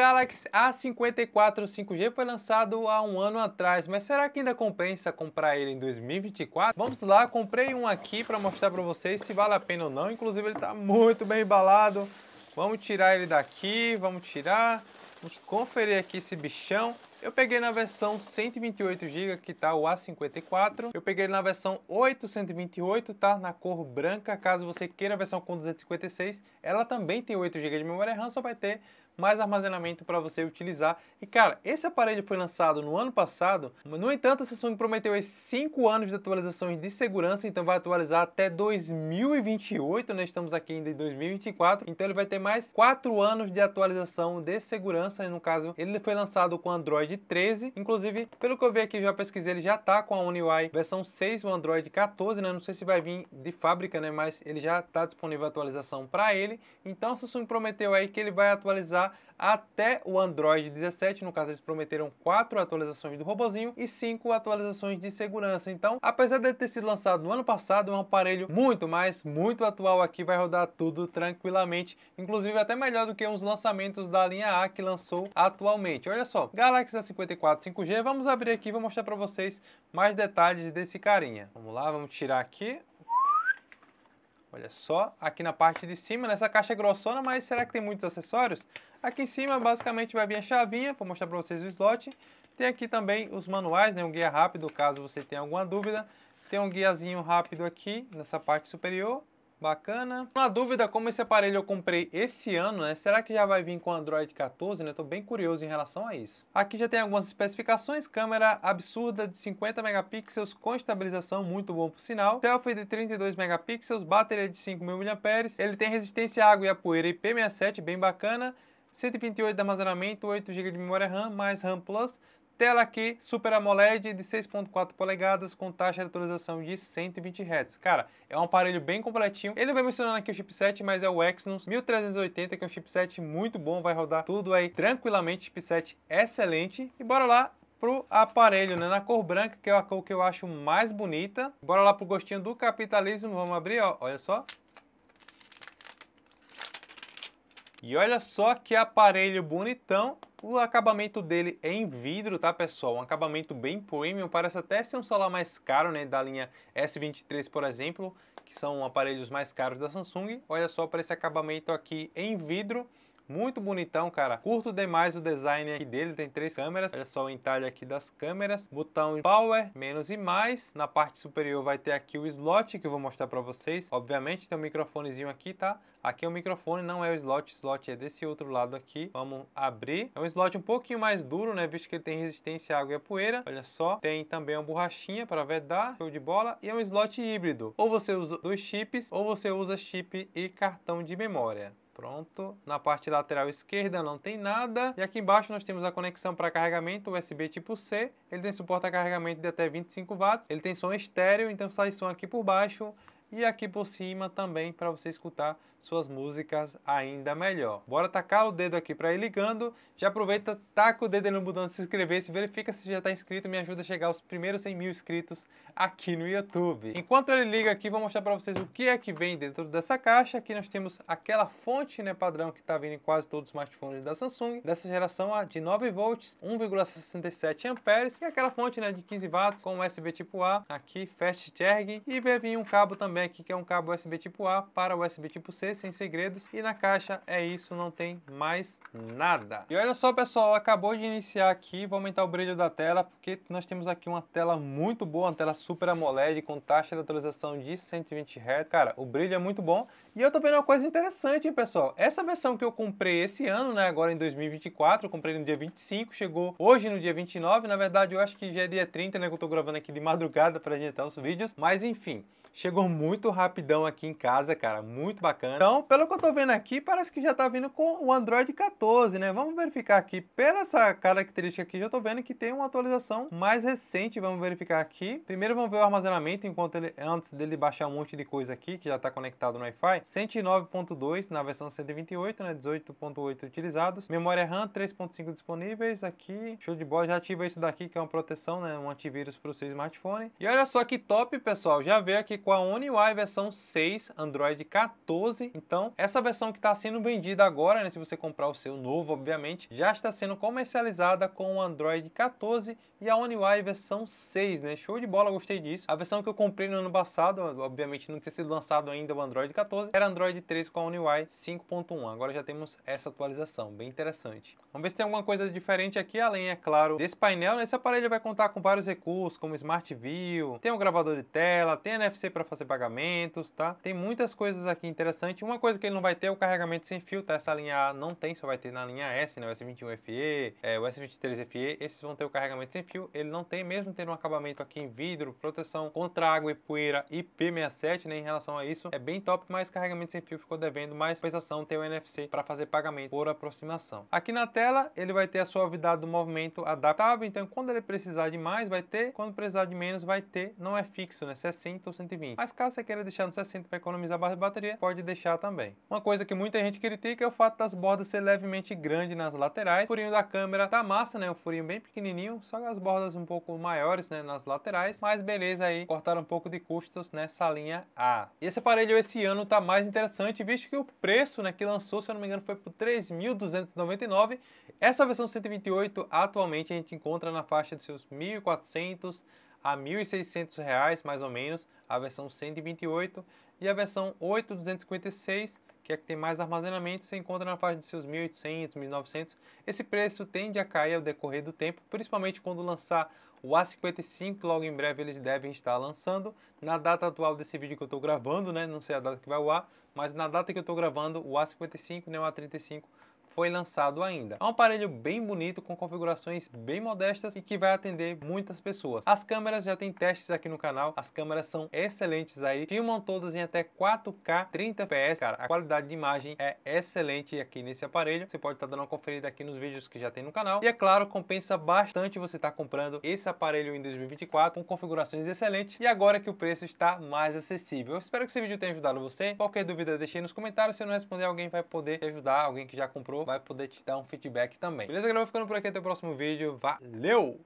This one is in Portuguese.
Galaxy A54 5G foi lançado há um ano atrás, mas será que ainda compensa comprar ele em 2024? Vamos lá, comprei um aqui para mostrar para vocês se vale a pena ou não, inclusive ele está muito bem embalado. Vamos tirar ele daqui, vamos tirar, vamos conferir aqui esse bichão. Eu peguei na versão 128GB, que tá o A54. Eu peguei na versão 828, tá? Na cor branca. Caso você queira a versão com 256, ela também tem 8GB de memória RAM, só vai ter mais armazenamento para você utilizar. E cara, esse aparelho foi lançado no ano passado, no entanto a Samsung prometeu 5 anos de atualizações de segurança, então vai atualizar até 2028, né? estamos aqui ainda em 2024, então ele vai ter mais 4 anos de atualização de segurança, e no caso ele foi lançado com Android 13, inclusive pelo que eu vi aqui já pesquisei, ele já está com a UniUI versão 6, o Android 14, né? não sei se vai vir de fábrica, né? mas ele já está disponível a atualização para ele, então a Samsung prometeu aí que ele vai atualizar atualizar até o Android 17, no caso eles prometeram 4 atualizações do robozinho e 5 atualizações de segurança. Então, apesar de ter sido lançado no ano passado, é um aparelho muito mais, muito atual aqui, vai rodar tudo tranquilamente, inclusive até melhor do que uns lançamentos da linha A que lançou atualmente. Olha só, Galaxy a 54 5G, vamos abrir aqui, vou mostrar para vocês mais detalhes desse carinha. Vamos lá, vamos tirar aqui. Olha só, aqui na parte de cima, nessa caixa é grossona, mas será que tem muitos acessórios? Aqui em cima, basicamente, vai vir a chavinha, vou mostrar para vocês o slot. Tem aqui também os manuais, né, um guia rápido, caso você tenha alguma dúvida. Tem um guiazinho rápido aqui, nessa parte superior. Bacana. Uma dúvida, como esse aparelho eu comprei esse ano, né? Será que já vai vir com Android 14, né? Tô bem curioso em relação a isso. Aqui já tem algumas especificações, câmera absurda de 50 megapixels com estabilização, muito bom por sinal. Selfie de 32 megapixels, bateria de 5000 mAh. Ele tem resistência à água e a poeira IP67, bem bacana. 128 de armazenamento, 8 GB de memória RAM, mais RAM Plus, Tela aqui Super AMOLED de 6.4 polegadas com taxa de atualização de 120 Hz. Cara, é um aparelho bem completinho. Ele não vai mencionando aqui o chipset, mas é o Exynos 1380, que é um chipset muito bom, vai rodar tudo aí tranquilamente, chipset excelente. E bora lá pro aparelho, né? Na cor branca, que é a cor que eu acho mais bonita. Bora lá pro gostinho do capitalismo, vamos abrir, ó, olha só. E olha só que aparelho bonitão. O acabamento dele é em vidro, tá pessoal? Um acabamento bem premium, parece até ser um celular mais caro, né? Da linha S23, por exemplo, que são aparelhos mais caros da Samsung. Olha só para esse acabamento aqui em vidro. Muito bonitão, cara. Curto demais o design aqui dele. Tem três câmeras. Olha só o entalhe aqui das câmeras. Botão power, menos e mais. Na parte superior vai ter aqui o slot que eu vou mostrar pra vocês. Obviamente tem um microfonezinho aqui, tá? Aqui é o microfone, não é o slot. O slot é desse outro lado aqui. Vamos abrir. É um slot um pouquinho mais duro, né? Visto que ele tem resistência à água e à poeira. Olha só. Tem também uma borrachinha para vedar. Show de bola. E é um slot híbrido. Ou você usa dois chips, ou você usa chip e cartão de memória. Pronto. Na parte lateral esquerda não tem nada. E aqui embaixo nós temos a conexão para carregamento USB tipo C. Ele tem suporte a carregamento de até 25 watts. Ele tem som estéreo, então sai som aqui por baixo e aqui por cima também para você escutar suas músicas ainda melhor. Bora tacar o dedo aqui para ir ligando. Já aproveita, taca o dedo aí no botão de se inscrever, se verifica se já está inscrito me ajuda a chegar aos primeiros 100 mil inscritos aqui no YouTube. Enquanto ele liga aqui, vou mostrar para vocês o que é que vem dentro dessa caixa. Aqui nós temos aquela fonte né, padrão que está vindo em quase todos os smartphones da Samsung, dessa geração a de 9 volts, 1,67 amperes e aquela fonte né, de 15 watts com USB tipo A, aqui Fast Charging e vai vir um cabo também aqui que é um cabo USB tipo A para USB tipo C sem segredos. E na caixa é isso, não tem mais nada. E olha só, pessoal, acabou de iniciar aqui, vou aumentar o brilho da tela, porque nós temos aqui uma tela muito boa, uma tela Super AMOLED com taxa de atualização de 120 Hz. Cara, o brilho é muito bom. E eu tô vendo uma coisa interessante, hein, pessoal. Essa versão que eu comprei esse ano, né, agora em 2024, eu comprei no dia 25, chegou hoje no dia 29. Na verdade, eu acho que já é dia 30, né, que eu tô gravando aqui de madrugada para adiantar os vídeos. Mas enfim, Chegou muito rapidão aqui em casa, cara, muito bacana. Então, pelo que eu tô vendo aqui, parece que já tá vindo com o Android 14, né? Vamos verificar aqui, pela essa característica aqui, já tô vendo que tem uma atualização mais recente, vamos verificar aqui. Primeiro vamos ver o armazenamento, enquanto ele, antes dele baixar um monte de coisa aqui, que já tá conectado no Wi-Fi. 109.2 na versão 128, né? 18.8 utilizados. Memória RAM 3.5 disponíveis aqui. Show de bola, já ativa isso daqui, que é uma proteção, né? Um antivírus para o seu smartphone. E olha só que top, pessoal, já veio aqui com a One UI versão 6, Android 14. Então, essa versão que está sendo vendida agora, né, se você comprar o seu novo, obviamente, já está sendo comercializada com o Android 14 e a One UI versão 6, né? Show de bola, gostei disso. A versão que eu comprei no ano passado, obviamente não tinha sido lançado ainda o Android 14, era Android 3 com a One UI 5.1. Agora já temos essa atualização, bem interessante. Vamos ver se tem alguma coisa diferente aqui, além, é claro, desse painel. Né? Esse aparelho vai contar com vários recursos, como Smart View, tem um gravador de tela, tem NFC para fazer pagamentos, tá? Tem muitas coisas aqui interessantes. Uma coisa que ele não vai ter é o carregamento sem fio, tá? Essa linha A não tem, só vai ter na linha S, né? O S21FE, é, o S23FE, esses vão ter o carregamento sem fio. Ele não tem, mesmo tendo um acabamento aqui em vidro, proteção contra água e poeira IP67, né? Em relação a isso, é bem top, mas carregamento sem fio ficou devendo, Mais prestação tem o NFC para fazer pagamento por aproximação. Aqui na tela, ele vai ter a suavidade do movimento adaptável, então quando ele precisar de mais, vai ter, quando precisar de menos, vai ter, não é fixo, né? 60 ou 120 120. Mas caso você queira deixar no 60 para economizar barra de bateria, pode deixar também. Uma coisa que muita gente critica é o fato das bordas ser levemente grande nas laterais. O furinho da câmera tá massa, né? O furinho bem pequenininho, só as bordas um pouco maiores, né, nas laterais. Mas beleza aí, cortaram um pouco de custos nessa linha A. E esse aparelho esse ano tá mais interessante, visto que o preço, né, que lançou, se eu não me engano, foi por 3.299. Essa versão 128 atualmente a gente encontra na faixa de seus 1.400 a R$ 1.600 mais ou menos, a versão 128 e a versão 8256, que é que tem mais armazenamento, se encontra na faixa de seus 1.800, 1.900. Esse preço tende a cair ao decorrer do tempo, principalmente quando lançar o A55, logo em breve eles devem estar lançando. Na data atual desse vídeo que eu estou gravando, né? Não sei a data que vai o ar, mas na data que eu estou gravando, o A55 e né, o A35 foi lançado ainda. É um aparelho bem bonito, com configurações bem modestas e que vai atender muitas pessoas. As câmeras já tem testes aqui no canal, as câmeras são excelentes aí, filmam todas em até 4K 30 fps, cara, a qualidade de imagem é excelente aqui nesse aparelho, você pode estar tá dando uma conferida aqui nos vídeos que já tem no canal, e é claro, compensa bastante você estar tá comprando esse aparelho em 2024, com configurações excelentes, e agora que o preço está mais acessível. Eu espero que esse vídeo tenha ajudado você, qualquer dúvida deixe aí nos comentários, se não responder alguém vai poder te ajudar, alguém que já comprou, vai poder te dar um feedback também. Beleza, galera? Vou ficando por aqui até o próximo vídeo. Valeu!